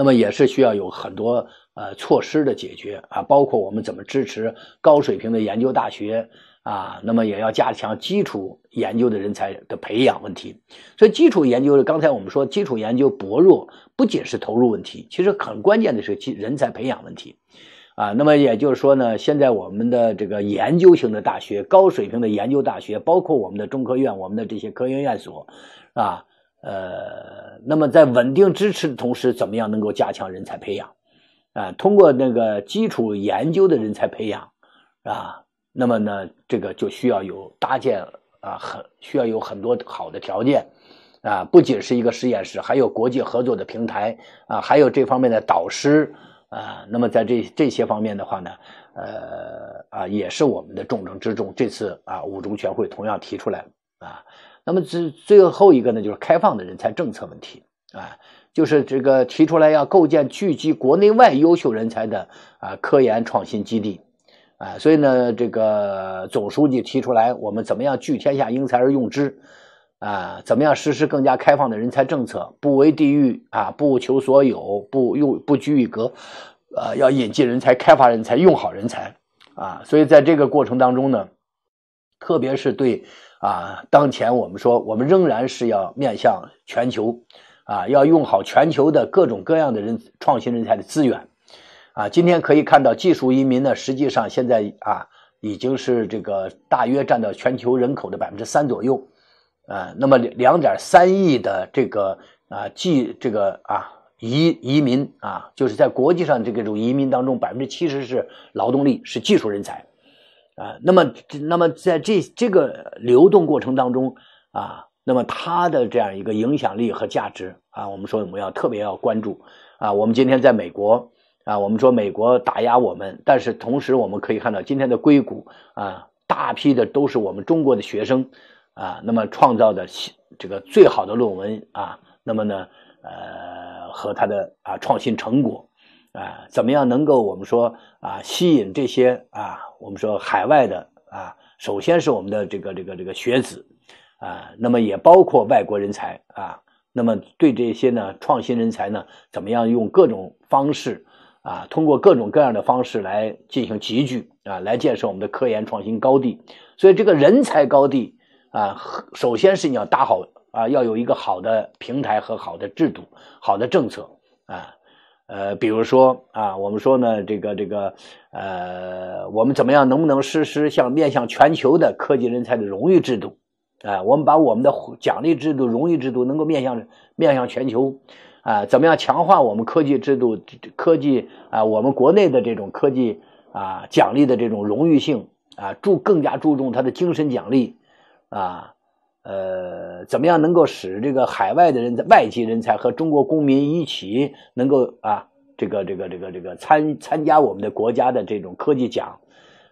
那么也是需要有很多呃措施的解决啊，包括我们怎么支持高水平的研究大学啊，那么也要加强基础研究的人才的培养问题。所以基础研究，刚才我们说基础研究薄弱，不仅是投入问题，其实很关键的是基人才培养问题啊。那么也就是说呢，现在我们的这个研究型的大学、高水平的研究大学，包括我们的中科院、我们的这些科研院所啊。呃，那么在稳定支持的同时，怎么样能够加强人才培养？啊，通过那个基础研究的人才培养啊，那么呢，这个就需要有搭建啊，很需要有很多好的条件啊，不仅是一个实验室，还有国际合作的平台啊，还有这方面的导师啊。那么在这这些方面的话呢，呃啊，也是我们的重中之重。这次啊，五中全会同样提出来啊。那么最最后一个呢，就是开放的人才政策问题啊，就是这个提出来要构建聚集国内外优秀人才的啊科研创新基地啊，所以呢，这个总书记提出来，我们怎么样聚天下英才而用之啊？怎么样实施更加开放的人才政策？不为地域啊，不求所有，不用不拘一格，呃，要引进人才、开发人才、用好人才啊。所以在这个过程当中呢，特别是对。啊，当前我们说，我们仍然是要面向全球，啊，要用好全球的各种各样的人创新人才的资源，啊，今天可以看到，技术移民呢，实际上现在啊，已经是这个大约占到全球人口的百分之三左右，啊，那么两点三亿的这个啊技这个啊移移民啊，就是在国际上这个种移民当中，百分之七十是劳动力，是技术人才。啊，那么这那么在这这个流动过程当中啊，那么它的这样一个影响力和价值啊，我们说我们要特别要关注啊。我们今天在美国啊，我们说美国打压我们，但是同时我们可以看到今天的硅谷啊，大批的都是我们中国的学生啊，那么创造的这个最好的论文啊，那么呢，呃，和他的啊创新成果。啊，怎么样能够我们说啊吸引这些啊我们说海外的啊，首先是我们的这个这个这个学子啊，那么也包括外国人才啊，那么对这些呢创新人才呢，怎么样用各种方式啊，通过各种各样的方式来进行集聚啊，来建设我们的科研创新高地。所以这个人才高地啊，首先是你要搭好啊，要有一个好的平台和好的制度、好的政策啊。呃，比如说啊，我们说呢，这个这个，呃，我们怎么样能不能实施像面向全球的科技人才的荣誉制度？啊，我们把我们的奖励制度、荣誉制度能够面向面向全球，啊，怎么样强化我们科技制度、科技啊，我们国内的这种科技啊奖励的这种荣誉性啊，注更加注重他的精神奖励啊。呃，怎么样能够使这个海外的人才、外籍人才和中国公民一起能够啊，这个、这个、这个、这个参参加我们的国家的这种科技奖，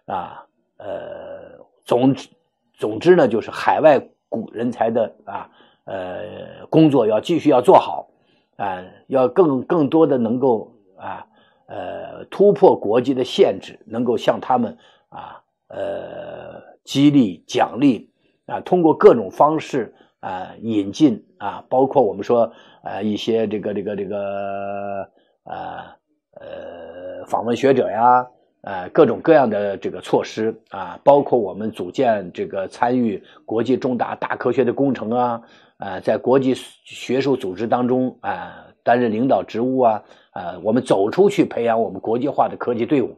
啊，呃，总之，总之呢，就是海外古人才的啊，呃，工作要继续要做好，啊，要更更多的能够啊，呃，突破国际的限制，能够向他们啊，呃，激励奖励。啊，通过各种方式啊引进啊，包括我们说啊一些这个这个这个啊呃访问学者呀啊各种各样的这个措施啊，包括我们组建这个参与国际重大大科学的工程啊啊在国际学术组织当中啊担任领导职务啊啊我们走出去培养我们国际化的科技队伍。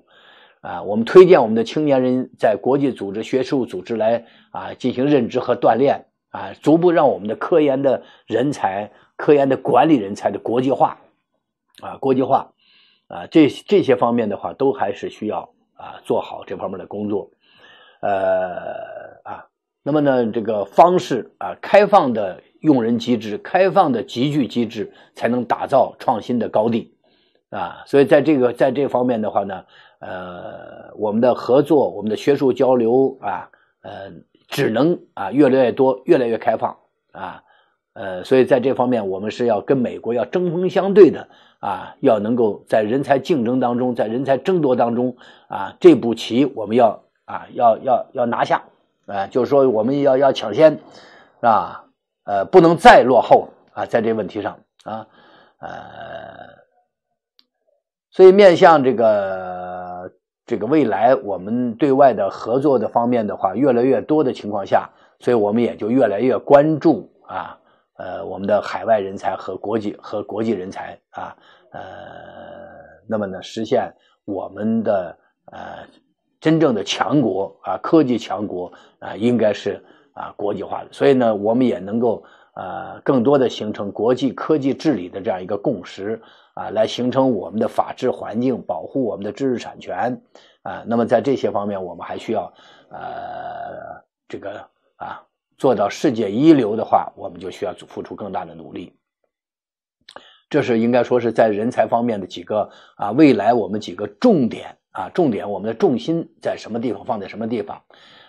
啊，我们推荐我们的青年人在国际组织、学术组织来啊进行任职和锻炼啊，逐步让我们的科研的人才、科研的管理人才的国际化啊，国际化啊，这这些方面的话，都还是需要啊做好这方面的工作。呃啊，那么呢，这个方式啊，开放的用人机制、开放的集聚机制，才能打造创新的高地啊。所以在这个在这方面的话呢。呃，我们的合作，我们的学术交流啊，呃，只能啊，越来越多，越来越开放啊，呃，所以在这方面，我们是要跟美国要针锋相对的啊，要能够在人才竞争当中，在人才争夺当中啊，这步棋我们要啊，要要要拿下啊，就是说我们要要抢先是吧？呃，不能再落后啊，在这问题上啊，呃。所以，面向这个这个未来，我们对外的合作的方面的话，越来越多的情况下，所以我们也就越来越关注啊，呃，我们的海外人才和国际和国际人才啊，呃，那么呢，实现我们的呃真正的强国啊，科技强国啊，应该是啊国际化的。所以呢，我们也能够。啊，更多的形成国际科技治理的这样一个共识啊，来形成我们的法治环境，保护我们的知识产权啊。那么在这些方面，我们还需要呃，这个啊，做到世界一流的话，我们就需要付出更大的努力。这是应该说是在人才方面的几个啊，未来我们几个重点啊，重点我们的重心在什么地方，放在什么地方。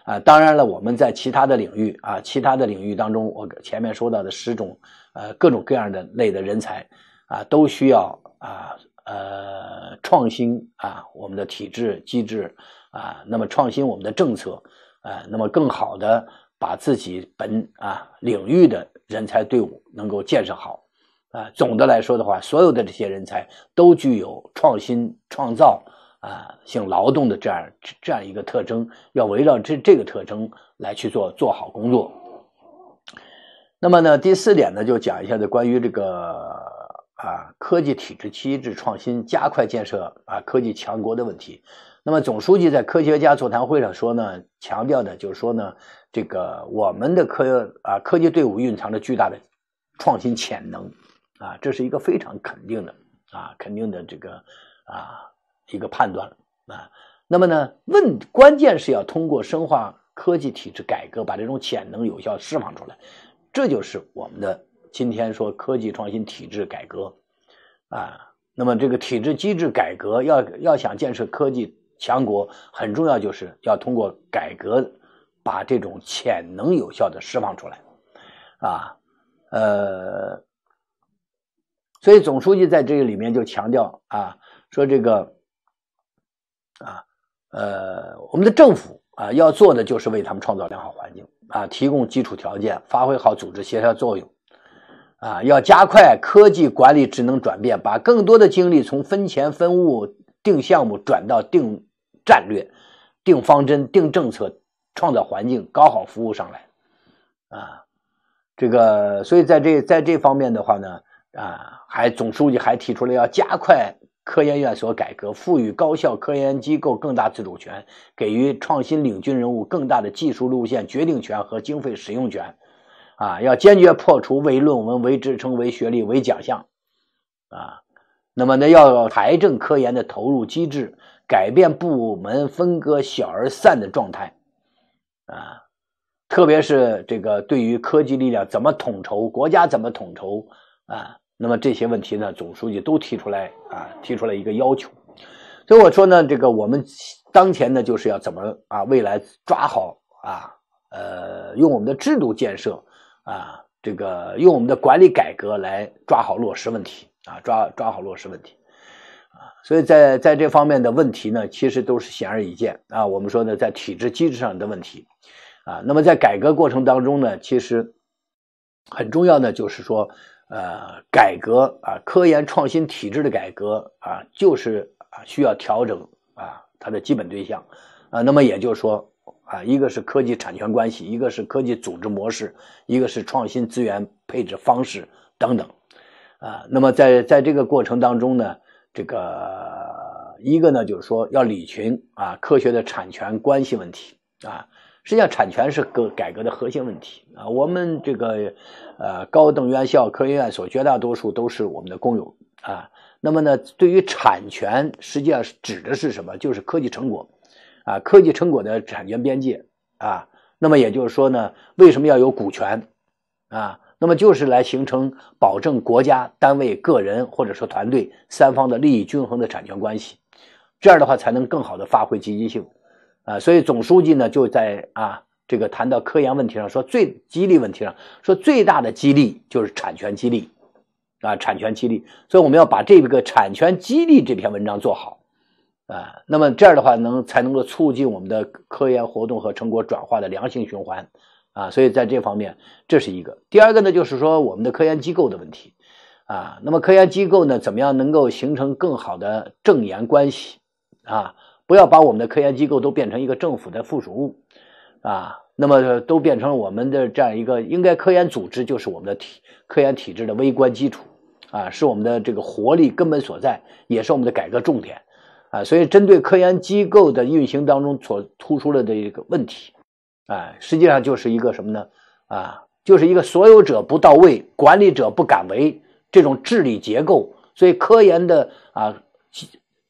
啊，当然了，我们在其他的领域啊，其他的领域当中，我前面说到的十种，呃，各种各样的类的人才啊，都需要啊，呃，创新啊，我们的体制机制啊，那么创新我们的政策啊，那么更好的把自己本啊领域的人才队伍能够建设好啊。总的来说的话，所有的这些人才都具有创新创造。啊，性劳动的这样这样一个特征，要围绕这这个特征来去做做好工作。那么呢，第四点呢，就讲一下的关于这个啊科技体制机制创新，加快建设啊科技强国的问题。那么，总书记在科学家座谈会上说呢，强调的就是说呢，这个我们的科啊科技队伍蕴藏着巨大的创新潜能啊，这是一个非常肯定的啊肯定的这个啊。一个判断了啊，那么呢？问关键是要通过深化科技体制改革，把这种潜能有效释放出来。这就是我们的今天说科技创新体制改革啊。那么这个体制机制改革要要想建设科技强国，很重要就是要通过改革把这种潜能有效的释放出来啊。呃，所以总书记在这个里面就强调啊，说这个。啊，呃，我们的政府啊，要做的就是为他们创造良好环境啊，提供基础条件，发挥好组织协调作用，啊，要加快科技管理职能转变，把更多的精力从分钱分物定项目转到定战略、定方针、定政策，创造环境，搞好服务上来，啊，这个，所以在这在这方面的话呢，啊，还总书记还提出了要加快。科研院所改革，赋予高校科研机构更大自主权，给予创新领军人物更大的技术路线决定权和经费使用权，啊，要坚决破除为论文、为职称、为学历、为奖项，啊，那么呢，要财政科研的投入机制，改变部门分割、小而散的状态，啊，特别是这个对于科技力量怎么统筹，国家怎么统筹，啊。那么这些问题呢，总书记都提出来啊，提出来一个要求，所以我说呢，这个我们当前呢就是要怎么啊，未来抓好啊，呃，用我们的制度建设啊，这个用我们的管理改革来抓好落实问题啊，抓抓好落实问题啊，所以在在这方面的问题呢，其实都是显而易见啊，我们说呢，在体制机制上的问题啊，那么在改革过程当中呢，其实很重要的就是说。呃，改革啊，科研创新体制的改革啊，就是啊，需要调整啊，它的基本对象啊。那么也就是说啊，一个是科技产权关系，一个是科技组织模式，一个是创新资源配置方式等等啊。那么在在这个过程当中呢，这个一个呢，就是说要理群啊，科学的产权关系问题啊。实际上，产权是个改革的核心问题啊。我们这个呃，高等院校、科研院所，绝大多数都是我们的公有啊。那么呢，对于产权，实际上是指的是什么？就是科技成果啊，科技成果的产权边界啊。那么也就是说呢，为什么要有股权啊？那么就是来形成保证国家、单位、个人或者说团队三方的利益均衡的产权关系，这样的话才能更好的发挥积极性。啊，所以总书记呢就在啊这个谈到科研问题上，说最激励问题上，说最大的激励就是产权激励，啊，产权激励，所以我们要把这个产权激励这篇文章做好，啊，那么这样的话能才能够促进我们的科研活动和成果转化的良性循环，啊，所以在这方面这是一个。第二个呢，就是说我们的科研机构的问题，啊，那么科研机构呢，怎么样能够形成更好的政研关系，啊？不要把我们的科研机构都变成一个政府的附属物，啊，那么都变成了我们的这样一个应该科研组织，就是我们的体科研体制的微观基础，啊，是我们的这个活力根本所在，也是我们的改革重点，啊，所以针对科研机构的运行当中所突出了的一个问题，啊，实际上就是一个什么呢？啊，就是一个所有者不到位，管理者不敢为这种治理结构，所以科研的啊。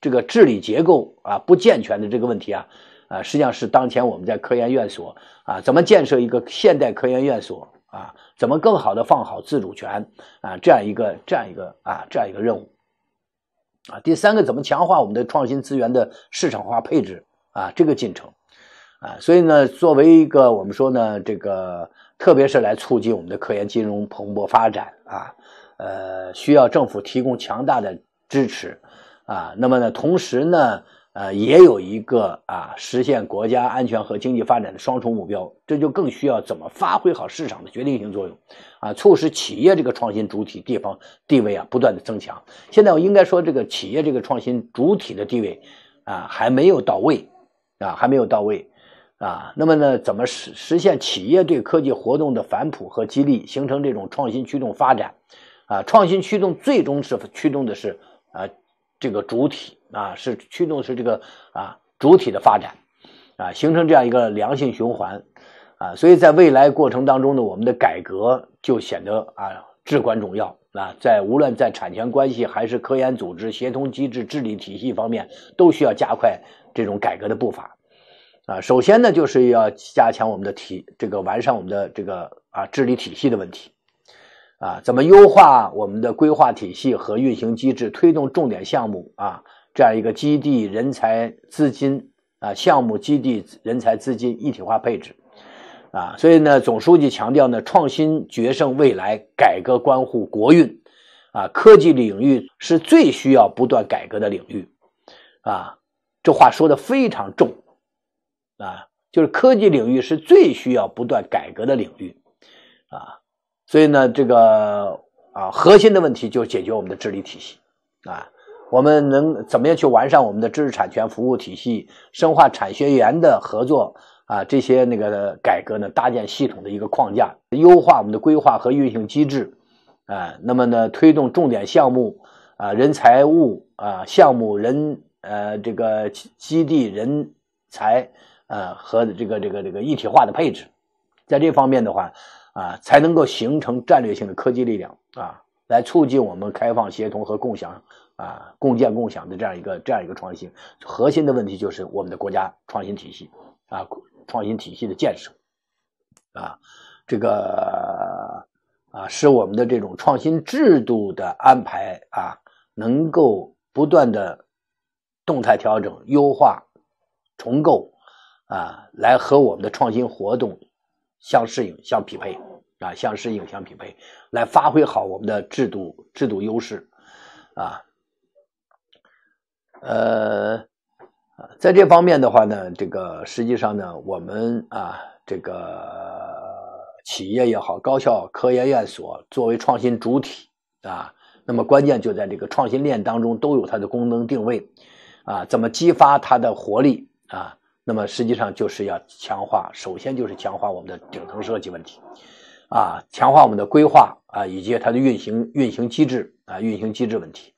这个治理结构啊不健全的这个问题啊，啊，实际上是当前我们在科研院所啊怎么建设一个现代科研院所啊，怎么更好的放好自主权啊这样一个这样一个啊这样一个任务，啊，第三个怎么强化我们的创新资源的市场化配置啊这个进程，啊，所以呢，作为一个我们说呢这个特别是来促进我们的科研金融蓬勃发展啊，呃，需要政府提供强大的支持。啊，那么呢，同时呢，呃，也有一个啊，实现国家安全和经济发展的双重目标，这就更需要怎么发挥好市场的决定性作用，啊，促使企业这个创新主体地方地位啊不断的增强。现在我应该说，这个企业这个创新主体的地位啊还没有到位，啊，还没有到位，啊，那么呢，怎么实实现企业对科技活动的反哺和激励，形成这种创新驱动发展，啊，创新驱动最终是驱动的是啊。这个主体啊，是驱动，是这个啊主体的发展，啊，形成这样一个良性循环，啊，所以在未来过程当中呢，我们的改革就显得啊至关重要啊，在无论在产权关系还是科研组织协同机制治理体系方面，都需要加快这种改革的步伐，啊，首先呢，就是要加强我们的体，这个完善我们的这个啊治理体系的问题。啊，怎么优化我们的规划体系和运行机制，推动重点项目啊？这样一个基地、人才、资金啊，项目、基地、人才、资金一体化配置啊。所以呢，总书记强调呢，创新决胜未来，改革关乎国运啊。科技领域是最需要不断改革的领域啊。这话说的非常重啊，就是科技领域是最需要不断改革的领域啊。所以呢，这个啊，核心的问题就解决我们的治理体系啊，我们能怎么样去完善我们的知识产权服务体系，深化产学研的合作啊，这些那个改革呢，搭建系统的一个框架，优化我们的规划和运行机制啊，那么呢，推动重点项目啊，人财物啊，项目人呃这个基地人才呃和这个这个这个一体化的配置，在这方面的话。啊，才能够形成战略性的科技力量啊，来促进我们开放、协同和共享啊，共建共享的这样一个这样一个创新。核心的问题就是我们的国家创新体系啊，创新体系的建设啊，这个啊，使我们的这种创新制度的安排啊，能够不断的动态调整、优化、重构啊，来和我们的创新活动。相适应、相匹配啊，相适应、相匹配，来发挥好我们的制度制度优势啊。呃，在这方面的话呢，这个实际上呢，我们啊，这个企业也好，高校、科研院所作为创新主体啊，那么关键就在这个创新链当中都有它的功能定位啊，怎么激发它的活力啊？那么实际上就是要强化，首先就是强化我们的顶层设计问题，啊，强化我们的规划啊，以及它的运行运行机制啊，运行机制问题，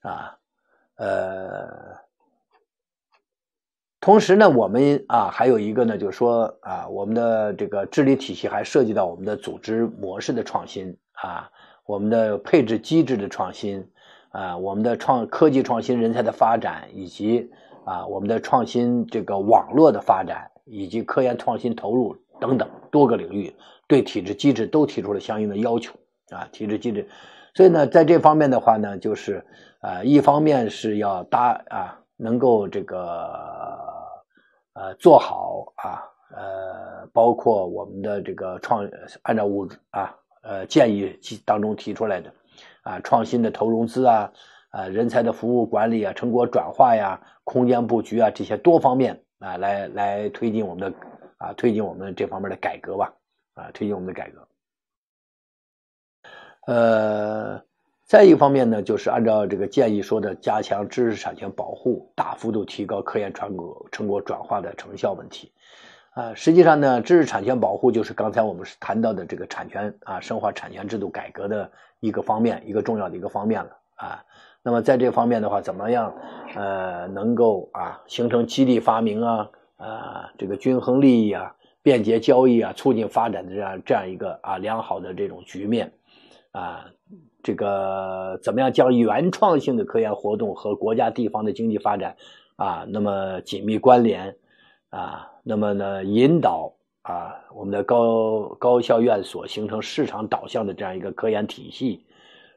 啊，呃，同时呢，我们啊还有一个呢，就是说啊，我们的这个治理体系还涉及到我们的组织模式的创新啊，我们的配置机制的创新啊，我们的创科技创新人才的发展以及。啊，我们的创新这个网络的发展，以及科研创新投入等等多个领域，对体制机制都提出了相应的要求啊，体制机制。所以呢，在这方面的话呢，就是呃，一方面是要搭啊，能够这个呃做好啊，呃，包括我们的这个创按照我啊呃建议当中提出来的啊创新的投融资啊。啊，人才的服务管理啊，成果转化呀，空间布局啊，这些多方面啊，来来推进我们的啊，推进我们这方面的改革吧啊，推进我们的改革。呃，再一方面呢，就是按照这个建议说的，加强知识产权保护，大幅度提高科研成果成果转化的成效问题。啊，实际上呢，知识产权保护就是刚才我们谈到的这个产权啊，深化产权制度改革的一个方面，一个重要的一个方面了啊。那么在这方面的话，怎么样，呃，能够啊形成激励发明啊，啊这个均衡利益啊、便捷交易啊、促进发展的这样这样一个啊良好的这种局面，啊，这个怎么样将原创性的科研活动和国家地方的经济发展啊那么紧密关联，啊，那么呢引导啊我们的高高校院所形成市场导向的这样一个科研体系。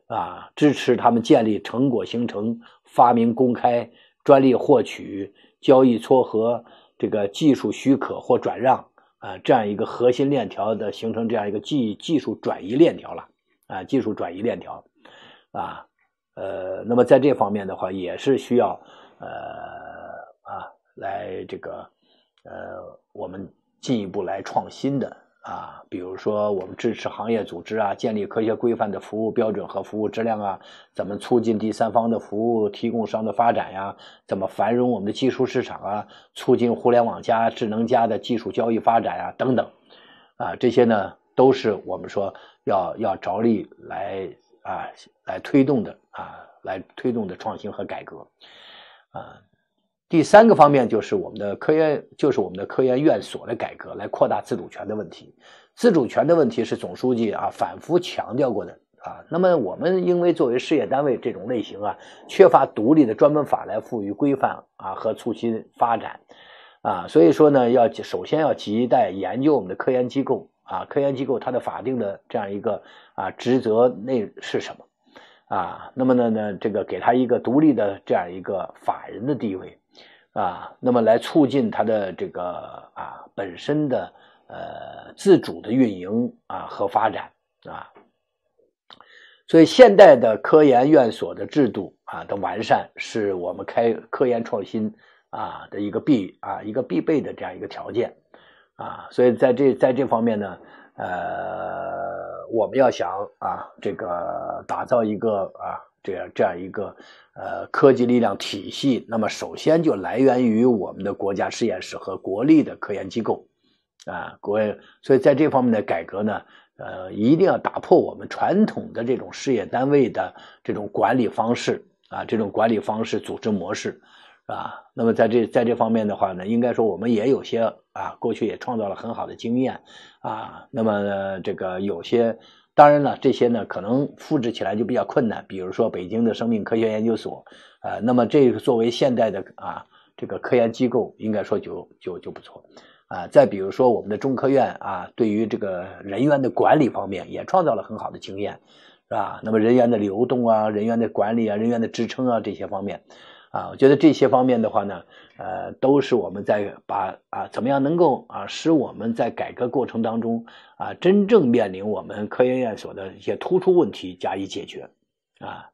啊，支持他们建立成果形成、发明公开、专利获取、交易撮合、这个技术许可或转让啊，这样一个核心链条的形成，这样一个技技术转移链条了啊，技术转移链条，啊，呃，那么在这方面的话，也是需要呃啊来这个呃我们进一步来创新的。啊，比如说我们支持行业组织啊，建立科学规范的服务标准和服务质量啊，怎么促进第三方的服务提供商的发展呀？怎么繁荣我们的技术市场啊？促进互联网加、智能加的技术交易发展呀？等等，啊，这些呢都是我们说要要着力来啊来推动的啊来推动的创新和改革啊。第三个方面就是我们的科研，就是我们的科研院所的改革来扩大自主权的问题。自主权的问题是总书记啊反复强调过的啊。那么我们因为作为事业单位这种类型啊，缺乏独立的专门法来赋予规范啊和促进发展啊，所以说呢，要首先要亟待研究我们的科研机构啊，科研机构它的法定的这样一个啊职责内是什么啊？那么呢呢这个给他一个独立的这样一个法人的地位。啊，那么来促进它的这个啊本身的呃自主的运营啊和发展啊，所以现代的科研院所的制度啊的完善，是我们开科研创新啊的一个必啊一个必备的这样一个条件啊，所以在这在这方面呢，呃，我们要想啊这个打造一个啊。这样这样一个呃科技力量体系，那么首先就来源于我们的国家实验室和国立的科研机构啊，国所以在这方面的改革呢，呃，一定要打破我们传统的这种事业单位的这种管理方式啊，这种管理方式组织模式啊。那么在这在这方面的话呢，应该说我们也有些啊，过去也创造了很好的经验啊。那么这个有些。当然了，这些呢可能复制起来就比较困难。比如说北京的生命科学研究所，呃，那么这个作为现代的啊这个科研机构，应该说就就就不错，啊，再比如说我们的中科院啊，对于这个人员的管理方面也创造了很好的经验，是吧？那么人员的流动啊、人员的管理啊、人员的支撑啊这些方面。啊，我觉得这些方面的话呢，呃，都是我们在把啊怎么样能够啊使我们在改革过程当中啊真正面临我们科研院所的一些突出问题加以解决啊，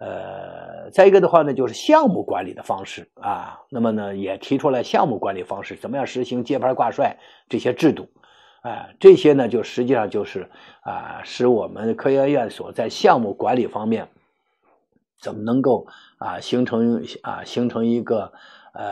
呃，再一个的话呢，就是项目管理的方式啊，那么呢也提出了项目管理方式怎么样实行接盘挂帅这些制度啊，这些呢就实际上就是啊使我们科研院所在项目管理方面。怎么能够啊形成啊形成一个呃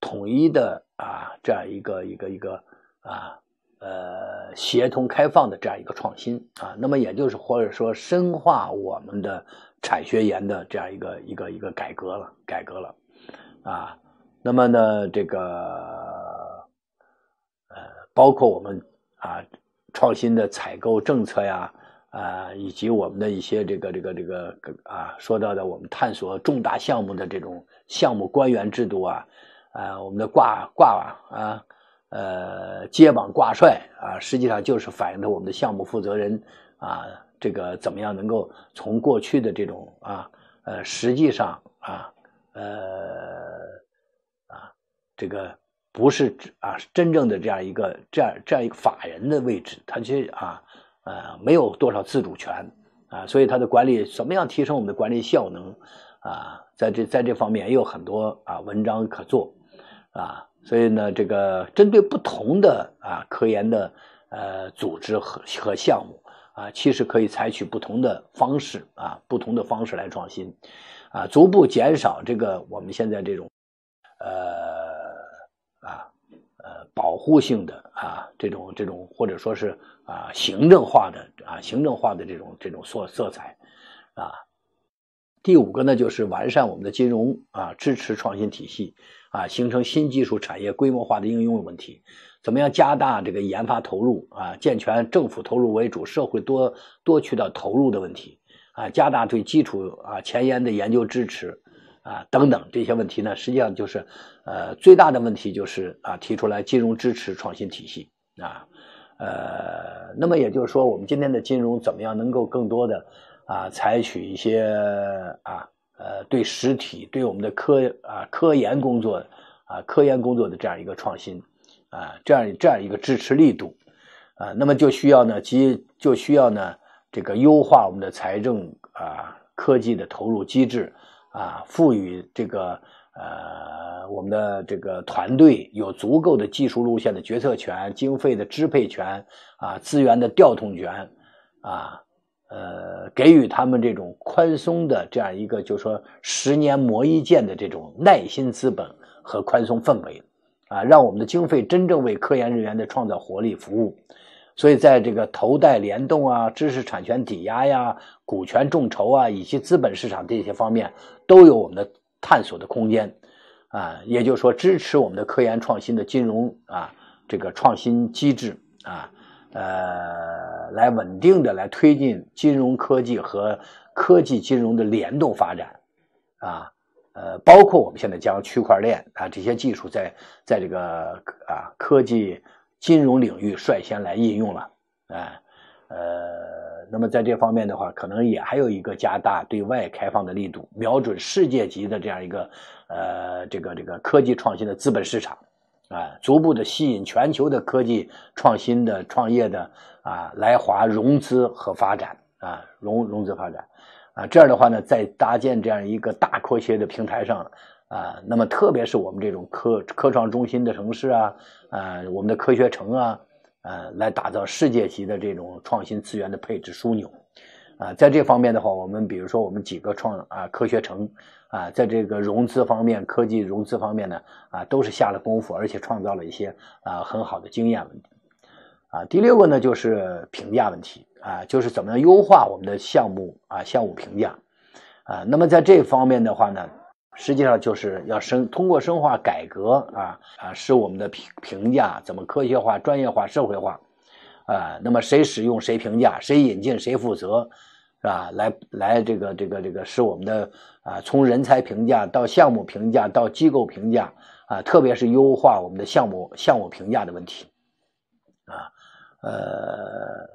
统一的啊这样一个一个一个啊呃协同开放的这样一个创新啊？那么也就是或者说深化我们的产学研的这样一个一个一个改革了改革了啊。那么呢这个呃包括我们啊创新的采购政策呀。啊，以及我们的一些这个这个这个啊，说到的我们探索重大项目的这种项目官员制度啊，啊，我们的挂挂啊，呃，接榜挂帅啊，实际上就是反映的我们的项目负责人啊，这个怎么样能够从过去的这种啊，呃，实际上啊，呃，啊，这个不是啊，真正的这样一个这样这样一个法人的位置，他去啊。啊，没有多少自主权啊，所以他的管理怎么样提升我们的管理效能啊？在这在这方面也有很多啊文章可做啊，所以呢，这个针对不同的啊科研的呃组织和和项目啊，其实可以采取不同的方式啊，不同的方式来创新啊，逐步减少这个我们现在这种呃。保护性的啊，这种这种或者说是啊行政化的啊行政化的这种这种色色彩啊。第五个呢，就是完善我们的金融啊支持创新体系啊，形成新技术产业规模化的应用问题。怎么样加大这个研发投入啊？健全政府投入为主、社会多多渠道投入的问题啊？加大对基础啊前沿的研究支持。啊，等等这些问题呢，实际上就是，呃，最大的问题就是啊，提出来金融支持创新体系啊，呃，那么也就是说，我们今天的金融怎么样能够更多的啊，采取一些啊，呃，对实体、对我们的科啊科研工作啊科研工作的这样一个创新啊，这样这样一个支持力度啊，那么就需要呢及就需要呢这个优化我们的财政啊科技的投入机制。啊，赋予这个呃，我们的这个团队有足够的技术路线的决策权、经费的支配权、啊资源的调动权，啊，呃，给予他们这种宽松的这样一个，就是说十年磨一剑的这种耐心资本和宽松氛围，啊，让我们的经费真正为科研人员的创造活力服务。所以，在这个投贷联动啊、知识产权抵押呀、股权众筹啊，以及资本市场这些方面，都有我们的探索的空间，啊，也就是说，支持我们的科研创新的金融啊，这个创新机制啊，呃，来稳定的来推进金融科技和科技金融的联动发展，啊，呃，包括我们现在将区块链啊这些技术在在这个啊科技。金融领域率先来应用了，哎，呃，那么在这方面的话，可能也还有一个加大对外开放的力度，瞄准世界级的这样一个，呃，这个这个科技创新的资本市场，啊，逐步的吸引全球的科技创新的创业的啊来华融资和发展，啊融融资发展，啊这样的话呢，在搭建这样一个大科学的平台上啊，那么特别是我们这种科科创中心的城市啊，啊，我们的科学城啊，呃，来打造世界级的这种创新资源的配置枢纽啊，在这方面的话，我们比如说我们几个创啊科学城啊，在这个融资方面、科技融资方面呢，啊，都是下了功夫，而且创造了一些啊很好的经验问题啊。第六个呢，就是评价问题啊，就是怎么样优化我们的项目啊项目评价啊。那么在这方面的话呢？实际上就是要深通过深化改革啊啊，使我们的评评价怎么科学化、专业化、社会化，啊，那么谁使用谁评价，谁引进谁负责，是吧？来来，这个这个这个，使我们的啊，从人才评价到项目评价到机构评价啊，特别是优化我们的项目项目评价的问题，啊，呃，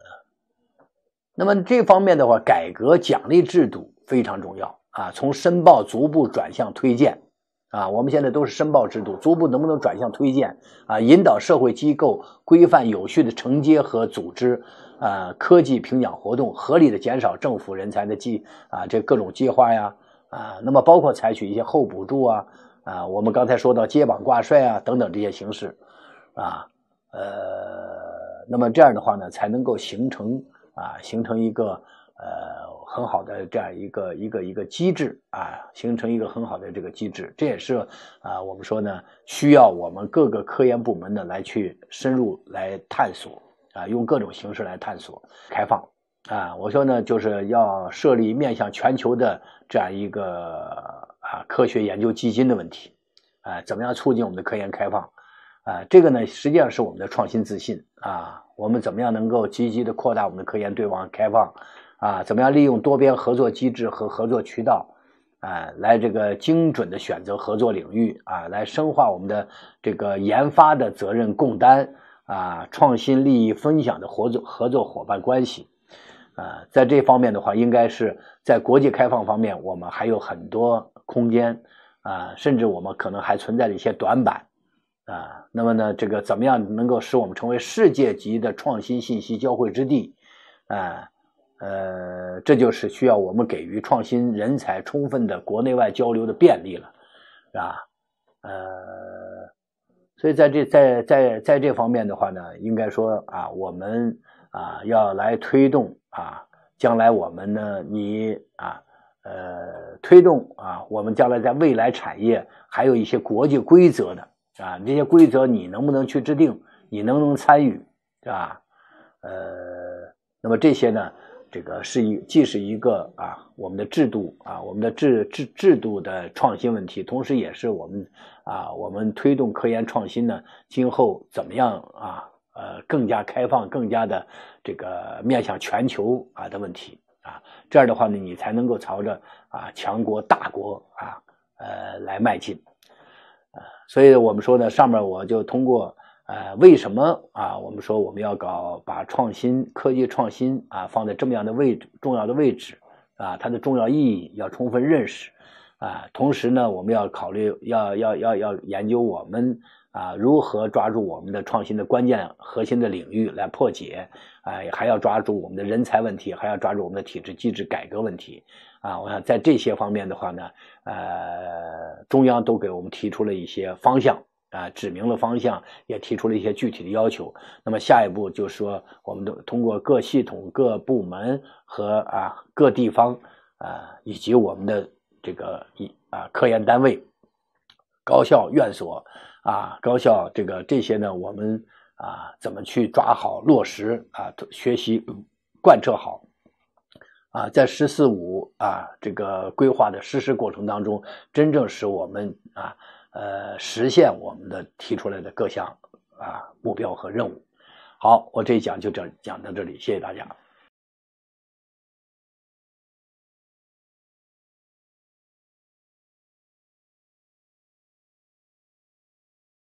那么这方面的话，改革奖励制度非常重要。啊，从申报逐步转向推荐，啊，我们现在都是申报制度，逐步能不能转向推荐？啊，引导社会机构规范有序的承接和组织，啊，科技评奖活动，合理的减少政府人才的计啊这各种计划呀，啊，那么包括采取一些后补助啊，啊，我们刚才说到揭榜挂帅啊等等这些形式，啊，呃，那么这样的话呢，才能够形成啊，形成一个呃。很好的这样一个一个一个机制啊，形成一个很好的这个机制，这也是啊，我们说呢，需要我们各个科研部门呢来去深入来探索啊，用各种形式来探索开放啊。我说呢，就是要设立面向全球的这样一个啊科学研究基金的问题啊，怎么样促进我们的科研开放啊？这个呢，实际上是我们的创新自信啊，我们怎么样能够积极的扩大我们的科研对外开放？啊，怎么样利用多边合作机制和合作渠道啊，来这个精准地选择合作领域啊，来深化我们的这个研发的责任共担啊，创新利益分享的合作合作伙伴关系啊，在这方面的话，应该是在国际开放方面，我们还有很多空间啊，甚至我们可能还存在着一些短板啊。那么呢，这个怎么样能够使我们成为世界级的创新信息交汇之地啊？呃，这就是需要我们给予创新人才充分的国内外交流的便利了，是吧？呃，所以在这在在在这方面的话呢，应该说啊，我们啊要来推动啊，将来我们呢，你啊呃推动啊，我们将来在未来产业还有一些国际规则的啊，这些规则你能不能去制定？你能不能参与？是吧？呃，那么这些呢？这个是一，既是一个啊，我们的制度啊，我们的制制制度的创新问题，同时也是我们啊，我们推动科研创新呢，今后怎么样啊，呃，更加开放，更加的这个面向全球啊的问题啊，这样的话呢，你才能够朝着啊强国大国啊，呃，来迈进啊，所以我们说呢，上面我就通过。呃，为什么啊？我们说我们要搞把创新、科技创新啊放在这么样的位置、重要的位置啊，它的重要意义要充分认识啊。同时呢，我们要考虑、要要要要研究我们啊如何抓住我们的创新的关键核心的领域来破解啊，还要抓住我们的人才问题，还要抓住我们的体制机制改革问题啊。我想在这些方面的话呢，呃，中央都给我们提出了一些方向。啊，指明了方向，也提出了一些具体的要求。那么下一步就是说，我们都通过各系统、各部门和啊各地方啊，以及我们的这个一啊科研单位、高校院所啊高校这个这些呢，我们啊怎么去抓好落实啊学习贯彻好啊，在“十四五”啊这个规划的实施过程当中，真正使我们啊。呃，实现我们的提出来的各项啊目标和任务。好，我这一讲就讲讲到这里，谢谢大家。